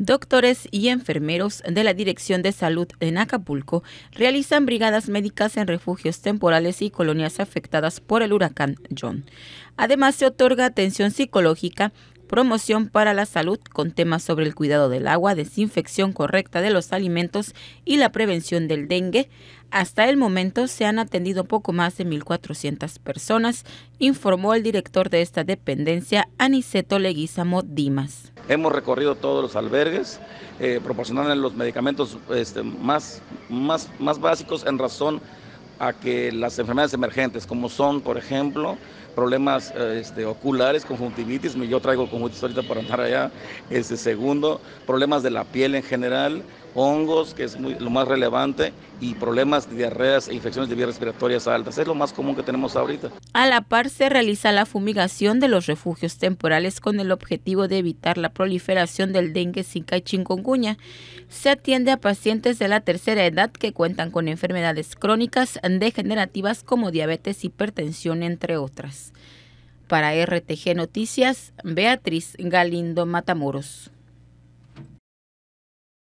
Doctores y enfermeros de la Dirección de Salud en Acapulco realizan brigadas médicas en refugios temporales y colonias afectadas por el huracán John. Además, se otorga atención psicológica, promoción para la salud con temas sobre el cuidado del agua, desinfección correcta de los alimentos y la prevención del dengue. Hasta el momento se han atendido poco más de 1.400 personas, informó el director de esta dependencia, Aniceto Leguizamo Dimas. Hemos recorrido todos los albergues, eh, los medicamentos este, más, más, básicos en razón a que las enfermedades emergentes, como son, por ejemplo, problemas este, oculares, conjuntivitis, yo traigo conjuntivitis ahorita para andar allá, ese segundo, problemas de la piel en general, hongos, que es lo más relevante, y problemas de diarreas e infecciones de vías respiratorias altas. Es lo más común que tenemos ahorita. A la par se realiza la fumigación de los refugios temporales con el objetivo de evitar la proliferación del dengue, zika y chikungunya. Se atiende a pacientes de la tercera edad que cuentan con enfermedades crónicas degenerativas como diabetes, hipertensión, entre otras. Para RTG Noticias, Beatriz Galindo Matamoros.